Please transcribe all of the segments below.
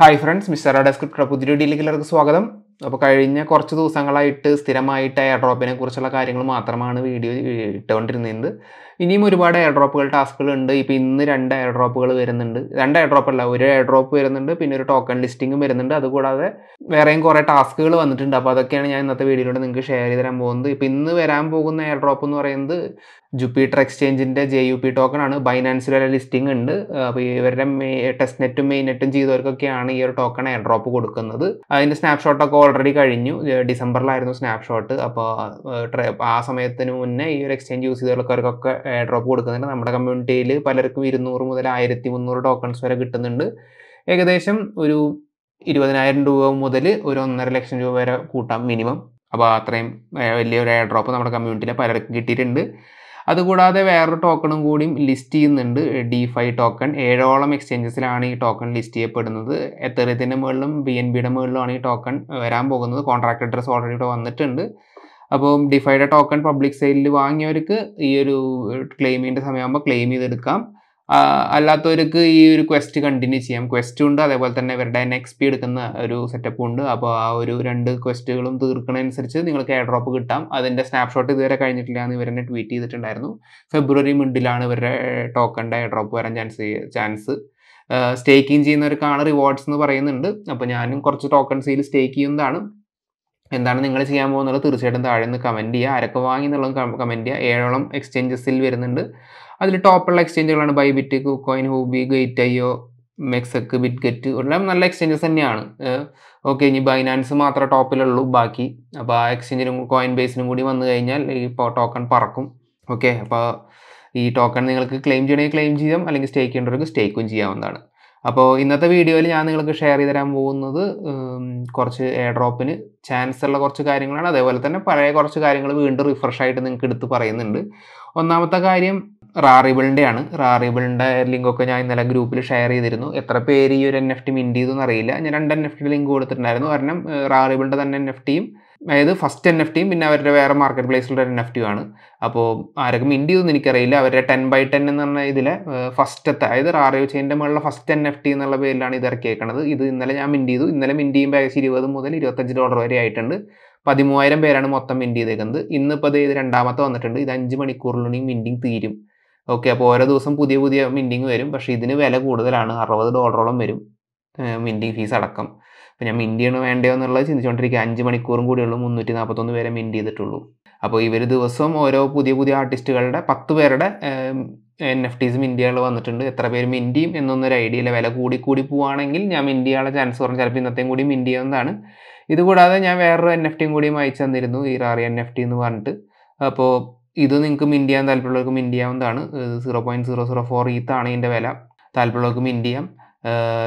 hi friends mister ഡെസ്ക്രിപ്റ്റർ പുതിയ വീഡിയോയിലേക്ക് എല്ലാവർക്കും സ്വാഗതം അപ്പോൾ കഴിഞ്ഞ കുറച്ച് ദിവസങ്ങളായിട്ട് സ്ഥിരമായിട്ട് എയർ ഡ്രോപ്പിനെ കുറിച്ചുള്ള കാര്യങ്ങൾ മാത്രമാണ് വീഡിയോ ഇട്ടുകൊണ്ടിരുന്നത് ഇനിയും ഒരുപാട് എയർ ഡ്രോപ്പുകൾ ടാസ്കുകൾ ഉണ്ട് ഇപ്പോൾ ഇന്ന് രണ്ട് എയർ ഡ്രോപ്പുകൾ വരുന്നുണ്ട് രണ്ട് എയർ ഡ്രോപ്പ് അല്ല ഒരു എയർ ഡ്രോപ്പ് വരുന്നുണ്ട് പിന്നെ ഒരു ടോക്കൺ ലിസ്റ്റിംഗും വരുന്നുണ്ട് അതുകൂടാതെ വേറെയും കുറേ ടാസ്കുകൾ വന്നിട്ടുണ്ട് അപ്പോൾ അതൊക്കെയാണ് ഞാൻ ഇന്നത്തെ വീഡിയോയിലൂടെ നിങ്ങൾക്ക് ഷെയർ ചെയ്ത് തരാൻ പോകുന്നത് ഇപ്പോൾ ഇന്ന് വരാൻ പോകുന്ന എയർ ഡ്രോപ്പ് എന്ന് പറയുന്നത് ജുപ്പിറ്റർ എക്സ്ചേഞ്ചിൻ്റെ ജെ യു പി ടോക്കൺ ആണ് ബൈനാൻസിൽ വരെ ലിസ്റ്റിംഗ് ഉണ്ട് അപ്പോൾ ഇവരുടെ ടെസ്റ്റ് നെറ്റും മെയിൻ നെറ്റും ചെയ്തവർക്കൊക്കെയാണ് ഈ ഒരു ടോക്കൺ എയർ ഡ്രോപ്പ് കൊടുക്കുന്നത് അതിൻ്റെ സ്നാപ്ഷോട്ടൊക്കെ ഓൾറെഡി കഴിഞ്ഞു ഡിസംബറിലായിരുന്നു സ്നാപ്ഷോട്ട് അപ്പോൾ ആ സമയത്തിന് മുന്നേ ഈ ഒരു എക്സ്ചേഞ്ച് യൂസ് ചെയ്തവർക്കൊക്കെ ഡ്രോപ്പ് കൊടുക്കുന്നുണ്ട് നമ്മുടെ കമ്മ്യൂണിറ്റിയിൽ പലർക്കും ഇരുന്നൂറ് മുതൽ ആയിരത്തി മുന്നൂറ് ടോക്കൺസ് വരെ കിട്ടുന്നുണ്ട് ഏകദേശം ഒരു ഇരുപതിനായിരം രൂപ മുതൽ ഒരു ഒന്നര ലക്ഷം രൂപ വരെ കൂട്ടാം മിനിമം അപ്പോൾ അത്രയും വലിയൊരു എയർ ഡ്രോപ്പ് നമ്മുടെ കമ്മ്യൂണിറ്റിയിലെ പലർക്കും കിട്ടിയിട്ടുണ്ട് അതുകൂടാതെ വേറൊരു ടോക്കണും കൂടിയും ലിസ്റ്റ് ചെയ്യുന്നുണ്ട് ഡി ഫൈ ടോക്കൺ ഏഴോളം എക്സ്ചേഞ്ചസിലാണ് ഈ ടോക്കൺ ലിസ്റ്റ് ചെയ്യപ്പെടുന്നത് എത്തറിയത്തിൻ്റെ മുകളിലും ബി എൻ ബിയുടെ മുകളിലുമാണ് ഈ ടോക്കൺ വരാൻ പോകുന്നത് കോൺട്രാക്ട് അഡ്രസ് ഓൾറെഡി ഇവിടെ വന്നിട്ടുണ്ട് അപ്പോൾ ഡിഫൈഡ് ടോക്കൺ പബ്ലിക് സെയിലിൽ വാങ്ങിയവർക്ക് ഈ ഒരു ക്ലെയിമിൻ്റെ സമയമാകുമ്പോൾ ക്ലെയിം ചെയ്തെടുക്കാം അല്ലാത്തവർക്ക് ഈ ഒരു ക്വസ്റ്റ് കണ്ടിന്യൂ ചെയ്യാം ക്വസ്റ്റും ഉണ്ട് അതേപോലെ തന്നെ ഇവരുടെ പി എടുക്കുന്ന ഒരു സെറ്റപ്പും ഉണ്ട് അപ്പോൾ ആ ഒരു രണ്ട് ക്വസ്റ്റുകളും തീർക്കണനുസരിച്ച് നിങ്ങൾക്ക് എയർ ഡ്രോപ്പ് കിട്ടാം അതിൻ്റെ സ്നാപ്ഷോട്ട് ഇതുവരെ കഴിഞ്ഞിട്ടില്ല എന്ന് ഇവരെന്നെ ട്വീറ്റ് ചെയ്തിട്ടുണ്ടായിരുന്നു ഫെബ്രുവരി മിഡിലാണ് ഇവരുടെ ടോക്കണിൻ്റെ എയർ ഡ്രോപ്പ് വരാൻ ചാൻസ് ചാൻസ് സ്റ്റേക്കിങ് ചെയ്യുന്നവർക്കാണ് റിവാർഡ്സ് എന്ന് പറയുന്നുണ്ട് അപ്പോൾ ഞാനും കുറച്ച് ടോക്കൺസ് ഇതിൽ സ്റ്റേക്ക് ചെയ്യുന്നതാണ് എന്താണ് നിങ്ങൾ ചെയ്യാൻ പോകുന്നത് തീർച്ചയായിട്ടും താഴെ നിന്ന് കമൻറ്റ് ചെയ്യുക ആരൊക്കെ വാങ്ങി എന്നുള്ളത് കമൻറ്റ് ചെയ്യുക ഏഴോളം എക്സ്ചേഞ്ചസിൽ വരുന്നുണ്ട് അതിൽ ടോപ്പുള്ള എക്സ്ചേഞ്ചുകളാണ് ബൈബിറ്റ് കുക്കോയിൻ ഹൂബി ഗേറ്റ് അയ്യോ മെക്സക്ക് ബിറ്റ്ഗറ്റ് എല്ലാം നല്ല എക്സ്ചേഞ്ചസ് തന്നെയാണ് ഓക്കെ ഇനി ബൈനാൻസ് മാത്രമേ ടോപ്പിലുള്ളൂ ബാക്കി അപ്പോൾ ആ എക്സ്ചേഞ്ചിനും കോയിൻ ബേസിനും കൂടി വന്നു കഴിഞ്ഞാൽ ഈ ടോക്കൺ പറക്കും ഓക്കെ അപ്പോൾ ഈ ടോക്കൺ നിങ്ങൾക്ക് ക്ലെയിം ചെയ്യണമെങ്കിൽ ക്ലെയിം ചെയ്യാം അല്ലെങ്കിൽ സ്റ്റേക്ക് ചെയ്യേണ്ടവർക്ക് സ്റ്റേക്കും ചെയ്യാവുന്നതാണ് അപ്പോൾ ഇന്നത്തെ വീഡിയോയിൽ ഞാൻ നിങ്ങൾക്ക് ഷെയർ ചെയ്ത് തരാൻ പോകുന്നത് കുറച്ച് എയർ ഡ്രോപ്പിന് ചാൻസ് ഉള്ള കുറച്ച് കാര്യങ്ങളാണ് അതേപോലെ തന്നെ പഴയ കുറച്ച് കാര്യങ്ങൾ വീണ്ടും റിഫ്രഷ് ആയിട്ട് നിങ്ങൾക്ക് എടുത്ത് പറയുന്നുണ്ട് ഒന്നാമത്തെ കാര്യം റാറിബിളിൻ്റെ ആണ് റാറിബിളിൻ്റെ ലിങ്കൊക്കെ ഞാൻ ഇന്നലെ ഗ്രൂപ്പിൽ ഷെയർ ചെയ്തിരുന്നു എത്ര പേര് ഈ ഒരു എൻ എഫ് ടി മിൻ്റ് ചെയ്തു അറിയില്ല ഞാൻ രണ്ട് എൻ എഫ് ടി ലിങ്ക് കൊടുത്തിട്ടുണ്ടായിരുന്നു കാരണം റാറിബിളിൻ്റെ തന്നെ എൻ എഫ് ടിയും അതായത് ഫസ്റ്റ് എൻ എഫ് ടിയും പിന്നെ അവരുടെ വേറെ മാർക്കറ്റ് പ്ലേസിലുള്ള എൻ എഫ് ടിയും ആണ് അപ്പോൾ ആരൊക്കെ മിൻറ്റ് ചെയ്തു എനിക്കറിയില്ല അവരുടെ ടെൻ ബൈ ടെൻ എന്ന് പറഞ്ഞ ഇതിലെ ഫസ്റ്റത്തെ അതായത് റാറിയോ ചെയിൻ്റെ മുകളിലെ ഫസ്റ്റ് എൻ എഫ് ടി എന്നുള്ള പേരിലാണ് ഇത് ഇറക്കിയേക്കുന്നത് ഇത് ഇന്നലെ ഞാൻ മിൻറ്റ് ചെയ്തു ഇന്നലെ മിൻറ്റ് ചെയ്യുമ്പോൾ ഏകദേശം ഇരുപത് മുതൽ ഇരുപത്തഞ്ച് ഡോളർ വരെ ആയിട്ടുണ്ട് പതിമൂവായിരം പേരാണ് മൊത്തം മിൻറ്റ് ചെയ്തേക്കുന്നത് ഇന്നിപ്പോൾ ഇത് രണ്ടാമത്തെ വന്നിട്ടുണ്ട് ഇത് അഞ്ച് മണിക്കൂറിനുള്ളിൽ മിൻറ്റിങ് തീരും ഓക്കെ അപ്പോൾ ഓരോ ദിവസം പുതിയ പുതിയ മിൻറ്റിങ് വരും പക്ഷേ ഇതിന് വില കൂടുതലാണ് അറുപത് ഡോളറോളം വരും മിൻറ്റിങ് ഫീസ് അടക്കം അപ്പോൾ ഞാൻ മിൻറ്റ് ചെയ്യണോ എന്നുള്ളത് ചിന്തിച്ചുകൊണ്ടിരിക്കുക അഞ്ച് മണിക്കൂറും കൂടിയുള്ളൂ മുന്നൂറ്റി നാൽപ്പത്തൊന്ന് പേരെ മിൻറ്റ് ചെയ്തിട്ടുള്ളൂ അപ്പോൾ ഇവർ ദിവസം ഓരോ പുതിയ പുതിയ ആർട്ടിസ്റ്റുകളുടെ പത്ത് പേരുടെ എൻ എഫ് ടീസ് മിൻഡിയകൾ വന്നിട്ടുണ്ട് എത്ര പേര് മിൻറ്റിയും എന്നൊന്നൊരു ഐഡിയ വില കൂടി കൂടി പോവുകയാണെങ്കിൽ ഞാൻ മിൻഡിയാളെ ചാൻസ് പറഞ്ഞു ചിലപ്പോൾ ഇന്നത്തെയും കൂടി മിൻറ്റ് ചെയ്യുന്നതാണ് ഇതുകൂടാതെ ഞാൻ വേറൊരു എൻ എഫ് ടിയും കൂടിയും അയച്ചു തന്നിരുന്നു ഈ റാറി എൻ എഫ് ടി എന്ന് പറഞ്ഞിട്ട് അപ്പോൾ ഇത് നിങ്ങൾക്ക് മിൻറ്റ് ചെയ്യാൻ താല്പര്യമുള്ളവർക്ക് മിൻറ്റ് ചെയ്യാവുന്നതാണ് zero point zero zero four ഈത്താണ് ഇതിൻ്റെ വില താല്പര്യമുള്ളവർക്ക് മിൻറ്റ് ചെയ്യാം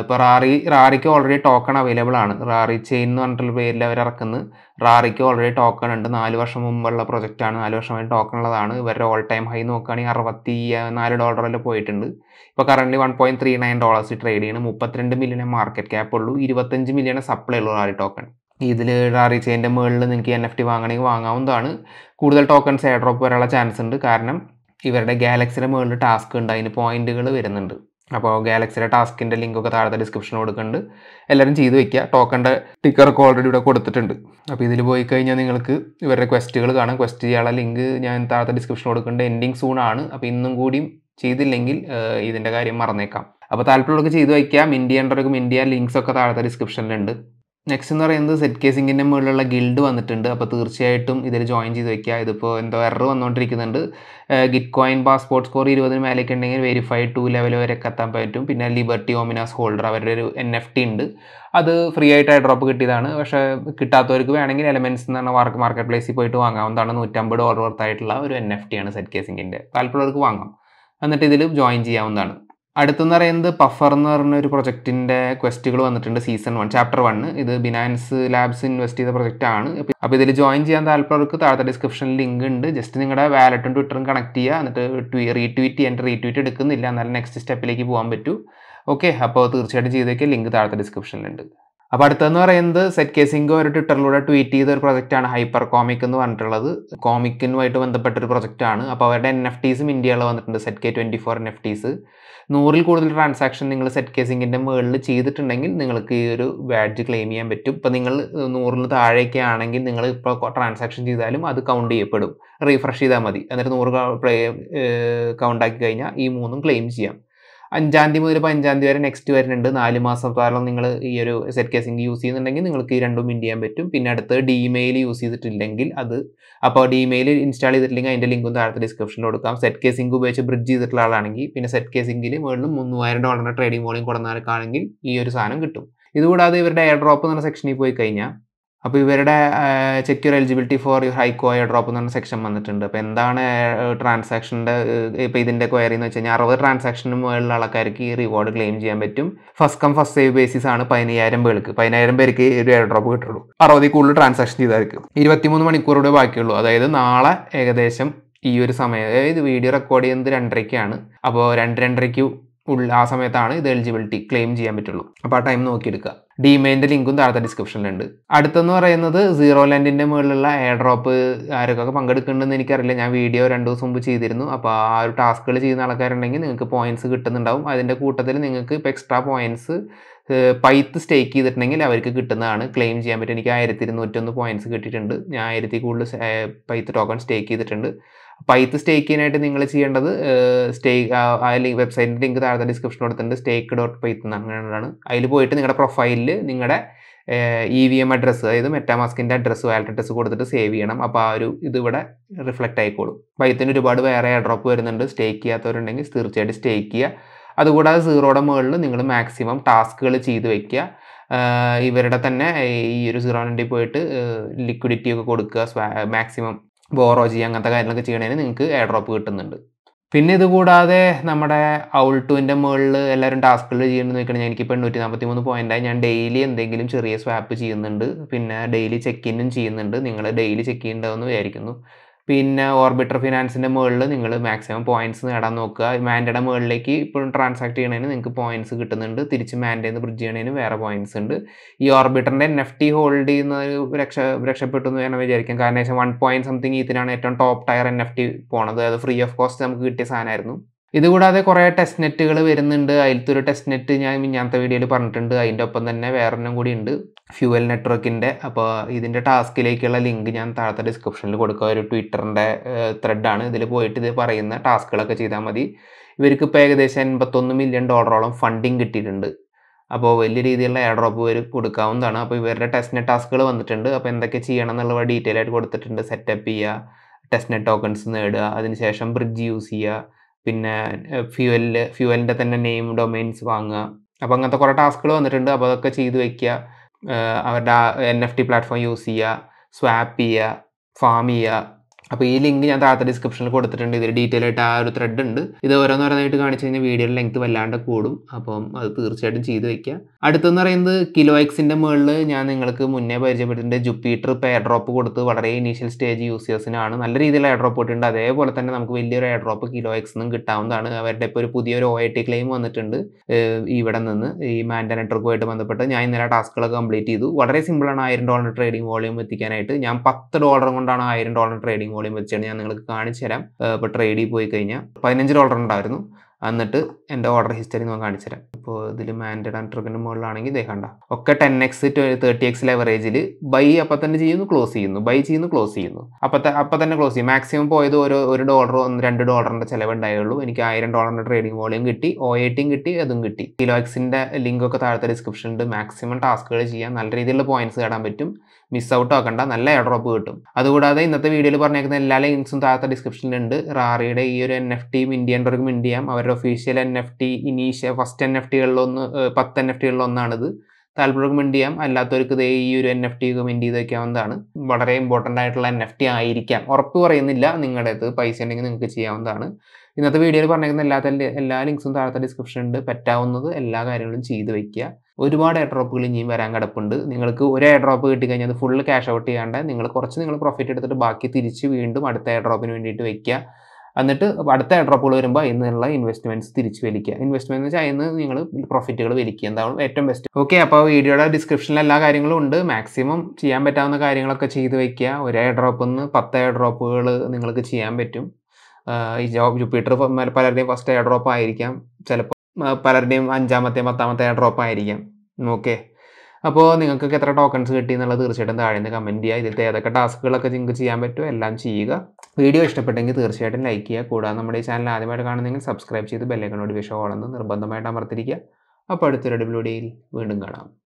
ഇപ്പോൾ റാറി റാറിക്ക് ഓൾറെഡി ടോക്കൺ അവൈലബിൾ ആണ് റാറി ചെയിൻ എന്ന് പറഞ്ഞിട്ടുള്ള പേരിൽ അവർ ഇറക്കുന്നത് റാറിക്ക് ഓൾറെഡി ടോക്കൺ ഉണ്ട് നാല് വർഷം മുമ്പുള്ള പ്രൊജക്റ്റാണ് നാല് വർഷമായി ടോക്കൺ ഉള്ളതാണ് ഇവരുടെ ഓൾ ടൈം ഹൈ നോക്കുകയാണെങ്കിൽ അറുപത്തി നാല് ഡോളറിൽ പോയിട്ടുണ്ട് ഇപ്പോൾ currently one point three nine dollars trade ചെയ്യണം മുപ്പത്തിരണ്ട് മില്യണേ മാർക്കറ്റ് ക്യാപ്പ് ഉള്ളൂ ഇരുപത്തഞ്ച് മില്യണേ സപ്ലൈ ഉള്ളൂ റാറി ടോക്കൺ ഇതിൽ ഡാറിച്ചേൻ്റെ e മുകളിൽ നിങ്ങൾക്ക് എൻ എഫ് ടി വാങ്ങണമെങ്കിൽ വാങ്ങാവുന്നതാണ് കൂടുതൽ ടോക്കൺസ് എയർ ഡ്രോപ്പ് വരാനുള്ള ചാൻസ് ഉണ്ട് കാരണം ഇവരുടെ ഗാലക്സിയുടെ മുകളിൽ ടാസ്ക് ഉണ്ട് അതിന് പോയിന്റുകൾ വരുന്നുണ്ട് അപ്പോൾ ഗാലക്സിയുടെ ടാസ്കിൻ്റെ ലിങ്കൊക്കെ താഴത്തെ ഡിസ്ക്രിപ്ഷൻ കൊടുക്കുന്നുണ്ട് എല്ലാവരും ചെയ്തു വയ്ക്കുക ടോക്കണിൻ്റെ ടിക്കറൊക്കെ ഓൾറെഡി ഇവിടെ കൊടുത്തിട്ടുണ്ട് അപ്പോൾ ഇതിൽ പോയി കഴിഞ്ഞാൽ നിങ്ങൾക്ക് ഇവരുടെ ക്വസ്റ്റുകൾ കാണാം ക്വസ്റ്റ് ചെയ്യാനുള്ള ലിങ്ക് ഞാൻ താഴത്തെ ഡിസ്ക്രിപ്ഷൻ കൊടുക്കുന്നുണ്ട് എൻഡിങ് സൂൺ ആണ് അപ്പോൾ ഇന്നും കൂടിയും ചെയ്തില്ലെങ്കിൽ ഇതിൻ്റെ കാര്യം മറന്നേക്കാം അപ്പോൾ താല്പര്യമുള്ളവർക്ക് ചെയ്തു വയ്ക്കാം ഇന്ത്യ ഉണ്ടവർക്കും ഇന്ത്യ ലിങ്ക്സ് ഒക്കെ താഴത്തെ ഡിസ്ക്രിപ്ഷനിലുണ്ട് നെക്സ്റ്റ് എന്ന് പറയുന്നത് സെറ്റ് കേസിങ്ങിൻ്റെ മുകളിലുള്ള ഗിൽഡ് വന്നിട്ടുണ്ട് അപ്പോൾ തീർച്ചയായിട്ടും ഇതിൽ ജോയിൻ ചെയ്ത് വെക്കുക ഇതിപ്പോൾ എന്തോ എറർ വന്നുകൊണ്ടിരിക്കുന്നുണ്ട് ഗിറ്റ് കോയിൻ പാസ്പോർട്ട് സ്കോർ ഇരുപതിന് മേലേക്ക് ഉണ്ടെങ്കിൽ വെരിഫൈ ടു ലെവൽ വരെ എത്താൻ പറ്റും പിന്നെ ലിബർട്ടി ഓമിനാസ് ഹോൾഡർ അവരുടെ ഒരു എൻ എഫ് ടി ഉണ്ട് അത് ഫ്രീ ആയിട്ട് ഡ്രോപ്പ് കിട്ടിയതാണ് പക്ഷേ കിട്ടാത്തവർക്ക് വേണമെങ്കിൽ എലമെൻസ് എന്ന് പറഞ്ഞാൽ വർക്ക് മാർക്കറ്റ് പ്ലേസിൽ പോയിട്ട് വാങ്ങാവുന്നതാണ് നൂറ്റമ്പത് ഡോളർ വർത്തായിട്ടുള്ള ഒരു എൻ എഫ് ടി ആണ് സെറ്റ് കേസിങ്ങിൻ്റെ താല്പര്യമുള്ളവർക്ക് വാങ്ങാം എന്നിട്ട് ഇതിൽ ജോയിൻ ചെയ്യാവുന്നതാണ് അടുത്തെന്ന് പറയുന്നത് പഫർ എന്ന് പറഞ്ഞ ഒരു പ്രൊജക്റ്റിൻ്റെ ക്വസ്റ്റുകൾ വന്നിട്ടുണ്ട് സീസൺ വൺ ചാപ്റ്റർ വണ് ഇത് ബിനാൻസ് ലാബ്സ് ഇൻവെസ്റ്റ് ചെയ്ത പ്രൊജക്റ്റ് ആണ് അപ്പോൾ ഇതിൽ ജോയിൻ ചെയ്യാൻ താല്പര്യമുള്ളവർക്ക് താഴത്തെ ഡിസ്ക്രിപ്ഷനിൽ ലിങ്ക് ഉണ്ട് ജസ്റ്റ് നിങ്ങളുടെ വാലറ്റും ട്വിറ്ററും കണക്ട് ചെയ്യുക എന്നിട്ട് റീട്വീറ്റ് ചെയ്യാൻ റീട്വീറ്റ് എടുക്കുന്നില്ല എന്നാലും നെക്സ്റ്റ് സ്റ്റെപ്പിലേക്ക് പോകാൻ പറ്റൂ ഓക്കെ അപ്പോൾ തീർച്ചയായിട്ടും ചെയ്തേക്ക് ലിങ്ക് താഴത്തെ ഡിസ്ക്രിപ്ഷനിലുണ്ട് അപ്പോൾ അടുത്തതെന്ന് പറയുന്നത് സെറ്റ് കേസിംഗ് ഒരു ട്വിറ്ററിലൂടെ ട്വീറ്റ് ചെയ്ത ഒരു പ്രൊജക്റ്റാണ് ഹൈപ്പർ കോമിക് എന്ന് പറഞ്ഞിട്ടുള്ളത് കോമിക്കിനുമായിട്ട് ബന്ധപ്പെട്ട ഒരു പ്രൊജക്റ്റാണ് അപ്പോൾ അവരുടെ എൻ എഫ് ടീസും ഇന്ത്യയിൽ വന്നിട്ടുണ്ട് സെറ്റ് K twenty four N F Ts നൂറിൽ കൂടുതൽ ട്രാൻസാക്ഷൻ നിങ്ങൾ സെറ്റ് കേസിങ്ങിൻ്റെ മുകളിൽ ചെയ്തിട്ടുണ്ടെങ്കിൽ നിങ്ങൾക്ക് ഈ ഒരു ബാഡ്ജ് ക്ലെയിം ചെയ്യാൻ പറ്റും ഇപ്പോൾ നിങ്ങൾ നൂറിന് താഴേക്ക് ആണെങ്കിൽ നിങ്ങൾ ഇപ്പോൾ ട്രാൻസാക്ഷൻ ചെയ്താലും അത് കൗണ്ട് ചെയ്യപ്പെടും റീഫ്രഷ് ചെയ്താൽ മതി എന്നിട്ട് നൂറ് കൗണ്ടാക്കി കഴിഞ്ഞാൽ ഈ മൂന്നും ക്ലെയിം ചെയ്യാം അഞ്ചാം തീയതി മുതൽ അഞ്ചാം തീയതി വരെ നെക്സ്റ്റ് വരുന്നുണ്ട് നാല് മാസം കാലം നിങ്ങൾ ഈ ഒരു സെറ്റ് കേസിംഗ് യൂസ് ചെയ്യുന്നുണ്ടെങ്കിൽ നിങ്ങൾക്ക് ഈ രണ്ടും പിൻ ചെയ്യാൻ പറ്റും പിന്നെ അടുത്തത് ഡിമെയിൽ യൂസ് ചെയ്തിട്ടില്ലെങ്കിൽ അത് അപ്പോൾ ഡിമെയിൽ ഇൻസ്റ്റാൾ ചെയ്തിട്ടില്ലെങ്കിൽ അതിൻ്റെ ലിങ്കും താഴത്തെ ഡിസ്ക്രിപ്ഷനിൽ കൊടുക്കാം സെറ്റ് കേസിംഗ് ഉപയോഗിച്ച് ബ്രിഡ്ജ് ചെയ്തിട്ടുള്ള ആളാണെങ്കിൽ പിന്നെ സെറ്റ് കേസിംഗിൽ മുകളിലും മൂവായിരം ഡോളറിൻ്റെ ട്രേഡിംഗ് വോളിയം കൊടുക്കുന്നവർക്കാണെങ്കിൽ ഈ ഒരു സാധനം കിട്ടും ഇതുകൂടാതെ ഇവരുടെ എയർ ഡ്രോപ്പ് എന്ന സെക്ഷനിൽ പോയി കഴിഞ്ഞാൽ അപ്പോൾ ഇവരുടെ യുവർ എലിജിബിലിറ്റി ഫോർ ഹൈക്കോ എയർ ഡ്രോപ്പ് എന്ന് പറഞ്ഞ സെക്ഷൻ വന്നിട്ടുണ്ട് അപ്പോൾ എന്താണ് ട്രാൻസാക്ഷൻ്റെ ഇപ്പോൾ ഇതിൻ്റെ ക്വയറി എന്ന് വെച്ച് കഴിഞ്ഞാൽ അറുപത് ട്രാൻസാക്ഷന് മുകളിലുള്ള ആൾക്കാർക്ക് ഈ റിവാർഡ് ക്ലെയിം ചെയ്യാൻ പറ്റും first come first serve basis ആണ് പതിനയ്യായിരം പേർക്ക് പതിനായിരം പേർക്ക് ഒരു എയർ ഡ്രോപ്പ് കിട്ടുള്ളൂ അറുപതിൽ കൂടുതൽ ട്രാൻസാക്ഷൻ ചെയ്തായിരിക്കും ഇരുപത്തിമൂന്ന് മണിക്കൂറോടെ ബാക്കിയുള്ളൂ അതായത് നാളെ ഏകദേശം ഈ ഒരു സമയം അതായത് വീഡിയോ റെക്കോർഡ് ചെയ്യുന്നത് രണ്ടരയ്ക്കാണ് അപ്പോൾ രണ്ട് രണ്ടരയ്ക്ക് ഉള്ള ആ സമയത്താണ് ഇത് എലിജിബിലിറ്റി ക്ലെയിം ചെയ്യാൻ പറ്റുള്ളൂ അപ്പോൾ ആ ടൈം നോക്കിയെടുക്കുക ഡിമെയിൻ്റെ ലിങ്കും താഴത്തെ ഡിസ്ക്രിപ്ഷനിലുണ്ട് അടുത്തെന്ന് പറയുന്നത് സീറോ ലാൻഡിൻ്റെ മുകളിലുള്ള എയർ ഡ്രോപ്പ് ആരൊക്കെ പങ്കെടുക്കുന്നുണ്ടെന്ന് എനിക്കറിയില്ല ഞാൻ വീഡിയോ രണ്ട് ദിവസം മുമ്പ് ചെയ്തിരുന്നു അപ്പോൾ ആ ഒരു ടാസ്കുകൾ ചെയ്യുന്ന ആൾക്കാരുണ്ടെങ്കിൽ നിങ്ങൾക്ക് പോയിന്റ്സ് കിട്ടുന്നുണ്ടാവും അതിൻ്റെ കൂട്ടത്തിൽ നിങ്ങൾക്ക് ഇപ്പോൾ എക്സ്ട്രാ പോയിന്റ്സ് പൈത്ത് സ്റ്റേക്ക് ചെയ്തിട്ടുണ്ടെങ്കിൽ അവർക്ക് കിട്ടുന്നതാണ് ക്ലെയിം ചെയ്യാൻ പറ്റും എനിക്ക് ആയിരത്തി ഇരുന്നൂറ്റൊന്ന് പോയിന്റ്സ് കിട്ടിയിട്ടുണ്ട് ഞാൻ ആയിരത്തി കൂടുതൽ പൈത്ത് ടോക്കൺ സ്റ്റേക്ക് ചെയ്തിട്ടുണ്ട് അപ്പോൾ സ്റ്റേക്കിനായിട്ട് സ്റ്റേക്ക് ചെയ്യാനായിട്ട് നിങ്ങൾ ചെയ്യേണ്ടത് സ്റ്റേ ആ ലിങ്ക് വെബ്സൈറ്റിൻ്റെ ലിങ്ക് താഴത്തെ ഡിസ്ക്രിപ്ഷൻ കൊടുത്തിട്ടുണ്ട് സ്റ്റേക്ക് ഡോട്ട് പൈത്ത് അങ്ങനെയാണ് അതിൽ പോയിട്ട് നിങ്ങളുടെ പ്രൊഫൈലിൽ നിങ്ങളുടെ E V M address e അതായത് മെറ്റാമാസ്കിൻ്റെ അഡ്രസ്സ് വാലറ്റ് അഡ്രസ്സ് കൊടുത്തിട്ട് സേവ് ചെയ്യണം അപ്പോൾ ആ ഒരു ഇതിവിടെ റിഫ്ലക്റ്റ് ആയിക്കോളും പൈത്തിന് ഒരുപാട് വേറെ ഡ്രോപ്പ് വരുന്നുണ്ട് സ്റ്റേക്ക് ചെയ്യാത്തവരുണ്ടെങ്കിൽ തീർച്ചയായിട്ടും സ്റ്റേക്ക് ചെയ്യുക അതുകൂടാതെ സീറോയുടെ മുകളിൽ നിങ്ങൾ മാക്സിമം ടാസ്കുകൾ ചെയ്ത് വയ്ക്കുക ഇവരുടെ തന്നെ ഈ ഒരു സീറോ നണ്ടി പോയിട്ട് ലിക്വിഡിറ്റി ഒക്കെ കൊടുക്കുക മാക്സിമം ബോറോ ചെയ്യുക അങ്ങനത്തെ കാര്യങ്ങളൊക്കെ ചെയ്യണേന് നിങ്ങൾക്ക് എയർ ഡ്രോപ്പ് കിട്ടുന്നുണ്ട് പിന്നെ ഇതുകൂടാതെ നമ്മുടെ ഔൾ മുകളിൽ എല്ലാവരും ടാസ്കുകൾ ചെയ്യണമെന്ന് എനിക്ക് ഇപ്പോൾ എണ്ണൂറ്റി നാൽപ്പത്തി മൂന്ന് പോയിൻ്റായി ഞാൻ ഡെയിലി എന്തെങ്കിലും ചെറിയ സ്വാപ്പ് ചെയ്യുന്നുണ്ട് പിന്നെ ഡെയിലി ചെക്ക് ഇന്നും ചെയ്യുന്നുണ്ട് നിങ്ങൾ ഡെയിലി ചെക്ക് ചെയ്യേണ്ടതെന്ന് വിചാരിക്കുന്നു പിന്നെ ഓർബിറ്റർ ഫിനാൻസിൻ്റെ മുകളിൽ നിങ്ങൾ മാക്സിമം പോയിന്റ്സ് നേടാൻ നോക്കുക മാൻഡയുടെ മുകളിലേക്ക് ഇപ്പോൾ ട്രാൻസാക്ട് ചെയ്യണതിന് നിങ്ങൾക്ക് പോയിന്റ്സ് കിട്ടുന്നുണ്ട് തിരിച്ച് മാൻഡയിൽ നിന്ന് ബ്രിഡ്ജ് ചെയ്യണതിന് വേറെ പോയിന്റ്സ് ഉണ്ട് ഈ ഓർബിറ്ററിൻ്റെ എൻ എഫ് ടി ഹോൾഡ് ചെയ്യുന്ന രക്ഷ രക്ഷപ്പെട്ടു എന്ന് ഞാൻ വിചാരിക്കും കാരണം വെച്ചാൽ വൺ പോയിൻറ്റ് സംതിങ് ഇതിനാണ് ഏറ്റവും top tier N F T പോണത് അതായത് ഫ്രീ ഓഫ് കോസ്റ്റ് നമുക്ക് കിട്ടിയ സാധനമായിരുന്നു ഇതുകൂടാതെ കുറേ ടെസ്റ്റ് നെറ്റുകൾ വരുന്നുണ്ട് അതിലത്തെ ഒരു ടെസ്റ്റ് നെറ്റ് ഞാൻ മിഞ്ഞാത്ത വീഡിയോയിൽ പറഞ്ഞിട്ടുണ്ട് അതിൻ്റെ ഒപ്പം തന്നെ വേറൊരെണ്ണം കൂടി ഉണ്ട് ഫ്യൂവൽ നെറ്റ്വർക്കിൻ്റെ അപ്പോൾ ഇതിൻ്റെ ടാസ്കിലേക്കുള്ള ലിങ്ക് ഞാൻ താഴത്തെ ഡിസ്ക്രിപ്ഷനിൽ കൊടുക്കുക ഒരു ട്വിറ്ററിൻ്റെ ത്രെഡാണ് ഇതിൽ പോയിട്ട് ഇത് പറയുന്ന ടാസ്കുകളൊക്കെ ചെയ്താൽ മതി ഇവർക്ക് ഇപ്പോൾ ഏകദേശം എൺപത്തൊന്ന് മില്യൺ ഡോളറോളം ഫണ്ടിങ് കിട്ടിയിട്ടുണ്ട് അപ്പോൾ വലിയ രീതിയിലുള്ള എയർ ഇവർ കൊടുക്കാവുന്നതാണ് അപ്പോൾ ഇവരുടെ ടെസ്റ്റ് നെറ്റ് ടാസ്കുകൾ വന്നിട്ടുണ്ട് അപ്പോൾ എന്തൊക്കെ ചെയ്യണം എന്നുള്ള ഡീറ്റെയിൽ ആയിട്ട് കൊടുത്തിട്ടുണ്ട് സെറ്റപ്പ് ചെയ്യുക ടെസ്റ്റ് നെറ്റ് ടോക്കൺസ് നേടുക അതിനുശേഷം ബ്രിഡ്ജ് യൂസ് ചെയ്യുക പിന്നെ ഫ്യൂവലിൽ ഫ്യൂവലിൻ്റെ തന്നെ നെയിം ഡൊമൈൻസ് വാങ്ങുക അപ്പോൾ അങ്ങനത്തെ കുറേ ടാസ്കുകൾ വന്നിട്ടുണ്ട് അപ്പോൾ അതൊക്കെ ചെയ്തു വയ്ക്കുക അവരുടെ N F T platform use ചെയ്യുക സ്വാപ്പ് ചെയ്യുക ഫാം ചെയ്യുക അപ്പോൾ ഈ ലിങ്ക് ഞാൻ താഴത്തെ ഡിസ്ക്രിപ്ഷനിൽ കൊടുത്തിട്ടുണ്ട് ഇതിൽ ഡീറ്റെയിൽ ആയിട്ട് ആ ഒരു ത്രെഡ് ഉണ്ട് ഇത് ഓരോന്നോരോന്നായിട്ട് കാണിച്ചു കഴിഞ്ഞാൽ വീഡിയോയുടെ ലെങ്ത് വല്ലാണ്ട് കൂടും അപ്പം അത് തീർച്ചയായിട്ടും ചെയ്തു വെക്കുക അടുത്തെന്ന് പറയുന്നത് കിലോ എക്സിൻ്റെ മുകളിൽ ഞാൻ നിങ്ങൾക്ക് മുന്നേ പരിചയപ്പെട്ടിട്ടുണ്ട് ജുപ്പീറ്റർ ഇപ്പോൾ എയർ ഡ്രോപ്പ് കൊടുത്ത് വളരെ ഇനീഷ്യൽ സ്റ്റേജ് യൂസേഴ്സിനാണ് നല്ല രീതിയിൽ എയർ ഡ്രോപ്പ് ഇട്ടുണ്ട് അതേപോലെ തന്നെ നമുക്ക് വലിയൊരു എയർ ഡ്രോപ്പ് കിലോ എക്സ് നിന്നും കിട്ടാവുന്നതാണ് അവരുടെ ഇപ്പോൾ ഒരു പുതിയൊരു ഒ ഐ ടി ക്ലെയിം വന്നിട്ടുണ്ട് ഇവിടെ നിന്ന് ഈ മാൻഡ നെറ്റ്വർക്കുമായിട്ട് ബന്ധപ്പെട്ട് ഞാൻ ഇന്നലെ ടാസ്കുകളൊക്കെ കംപ്ലീറ്റ് ചെയ്തു വളരെ സിമ്പിളാണ് ആയിരം ഡോളർ ട്രേഡിംഗ് വോളിയം എത്തിക്കാനായിട്ട് ഞാൻ പത്ത് ഡോളർ കൊണ്ടാണ് ആയിരം ഡോളർ ട്രേഡിംഗ് വോളിയം വെച്ചാണ് ഞാൻ നിങ്ങൾക്ക് കാണിച്ചു തരാം ഇപ്പോൾ ട്രേഡിൽ പോയി കഴിഞ്ഞാൽ പതിനഞ്ച് ഡോളർ ഉണ്ടായിരുന്നു എന്നിട്ട് എൻ്റെ ഓർഡർ ഹിസ്റ്ററി ഞാൻ കാണിച്ചു തരാം ഇപ്പോൾ ഇതിൽ മാൻഡഡ് ആൻഡ് ട്രിഗിന് മുകളിലാണെങ്കിൽ ദേഹണ്ട ഒക്കെ ടെൻ എക്സ് തേർട്ടി എക്സ് ലെവറേജിൽ ബൈ അപ്പം തന്നെ ചെയ്യുന്നു ക്ലോസ് ചെയ്യുന്നു ബൈ ചെയ്യുന്നു ക്ലോസ് ചെയ്യുന്നു അപ്പം അപ്പം തന്നെ ക്ലോസ് ചെയ്യും മാക്സിമം പോയത് ഒരു ഒരു ഡോളറോ ഒന്ന് രണ്ട് ഡോളറിൻ്റെ ചിലവുണ്ടായുള്ളൂ എനിക്ക് ആയിരം ഡോളറിൻ്റെ ട്രേഡിംഗ് വോളിയം കിട്ടി ഒ എയ്റ്റിയും കിട്ടി അതും കിട്ടി കിലോ എക്സിൻ്റെ ലിങ്കൊക്കെ താഴത്തെ ഉണ്ട് മാക്സിമം ടാസ്കുകൾ ചെയ്യാം നല്ല രീതിയിലുള്ള പോയിന്റ്സ് നേടാൻ പറ്റും മിസ് ഔട്ട് ആക്കണ്ട നല്ല എയർ കിട്ടും അതുകൂടാതെ ഇന്നത്തെ വീഡിയോയിൽ പറഞ്ഞേക്കുന്ന എല്ലാ ലിങ്ക്സും താഴത്തെ ഡിസ്ക്രിപ്ഷനിൽ ഉണ്ട് റാറിയുടെ ഈ ഒരു എൻ എഫ് ടി മിൻഡിയൻഡർക്ക് മിൻഡ് ചെയ്യാം അവരുടെ ഒഫീഷ്യൽ എൻ എഫ് ടി ഇനീഷ്യ ഫസ്റ്റ് എൻ എഫ് ടികളിലൊന്ന് പത്ത് എൻ എഫ് ടികളിലൊന്നാണിത് താല്പര്യം മിൻഡ് ചെയ്യാം അല്ലാത്തവർക്ക് ഇതേ ഈ ഒരു എൻ എഫ് ടി ഒക്കെ മിൻഡ് ചെയ്തേക്കാവുന്നതാണ് വളരെ ഇമ്പോർട്ടൻ്റ് ആയിട്ടുള്ള എൻ എഫ് ടി ആയിരിക്കാം ഉറപ്പ് പറയുന്നില്ല നിങ്ങളുടെ അത് പൈസ ഉണ്ടെങ്കിൽ നിങ്ങൾക്ക് ചെയ്യാവുന്നതാണ് ഇന്നത്തെ വീഡിയോയിൽ പറഞ്ഞേക്കുന്ന എല്ലാ എല്ലാ ലിങ്ക്സും താഴത്തെ ഉണ്ട് പറ്റാവുന്നത് എല്ലാ കാര്യങ്ങളും ചെയ്തു വയ്ക്കുക ഒരുപാട് എയർ ഡ്രോപ്പുകൾ ഇനിയും വരാൻ കിടപ്പുണ്ട് നിങ്ങൾക്ക് ഒരു എയർ ഡ്രോപ്പ് കിട്ടിക്കഴിഞ്ഞാൽ അത് ഫുൾ ക്യാഷ് ഔട്ട് ചെയ്യാണ്ട് നിങ്ങൾ കുറച്ച് നിങ്ങൾ പ്രോഫിറ്റ് എടുത്തിട്ട് ബാക്കി തിരിച്ച് വീണ്ടും അടുത്ത എയർ ഡ്രോപ്പിന് വേണ്ടിയിട്ട് വയ്ക്കുക എന്നിട്ട് അടുത്ത എയർ ഡ്രോപ്പുകൾ വരുമ്പോൾ ഇന്നുള്ള ഇൻവെസ്റ്റ്മെന്റ്സ് തിരിച്ച് വലിക്കുക ഇൻവെസ്റ്റ്മെന്റ് വെച്ചാൽ ഇന്ന് നിങ്ങൾ പ്രോഫിറ്റുകൾ വലിക്കുക എന്താണ് ഏറ്റവും ബെസ്റ്റ് ഓക്കെ അപ്പോൾ വീഡിയോയുടെ ഡിസ്ക്രിപ്ഷനിൽ എല്ലാ കാര്യങ്ങളും ഉണ്ട് മാക്സിമം ചെയ്യാൻ പറ്റാവുന്ന കാര്യങ്ങളൊക്കെ ചെയ്ത് വയ്ക്കുക ഒരു എയർ ഡ്രോപ്പിൽ നിന്ന് പത്ത് എയർ ഡ്രോപ്പുകൾ നിങ്ങൾക്ക് ചെയ്യാൻ പറ്റും ഈ ജോബ് ജൂപ്പിറ്റർ പലരുടെയും ഫസ്റ്റ് എയർ ഡ്രോപ്പ് ആയിരിക്കാം ചിലപ്പോൾ പലരുടെയും അഞ്ചാമത്തെ പത്താമത്തെ എയർ ഡ്രോപ്പ് ആയിരിക്കാം ഓക്കെ അപ്പോൾ നിങ്ങൾക്കൊക്കെ എത്ര ടോക്കൺസ് കിട്ടി എന്നുള്ളത് തീർച്ചയായിട്ടും താഴെ നിന്ന് കമൻറ്റ് ചെയ്യുക ഇതിലത്തെ ഏതൊക്കെ ടാസ്കുകളൊക്കെ നിങ്ങൾക്ക് ചെയ്യാൻ പറ്റുമോ എല്ലാം ചെയ്യുക വീഡിയോ ഇഷ്ടപ്പെട്ടെങ്കിൽ തീർച്ചയായിട്ടും ലൈക്ക് ചെയ്യുക കൂടാതെ നമ്മുടെ ഈ ചാനൽ ആദ്യമായിട്ട് കാണുന്നെങ്കിൽ സബ്സ്ക്രൈബ് ചെയ്ത് ബെല്ലൈക്കൺ നോട്ടിഫിക്കേഷൻ എന്ന് നിർബന്ധമായിട്ട് അമർത്തിരിക്കുക അപ്പോൾ അടുത്തൊരു അടിപൊളിയിൽ വീണ്ടും കാണാം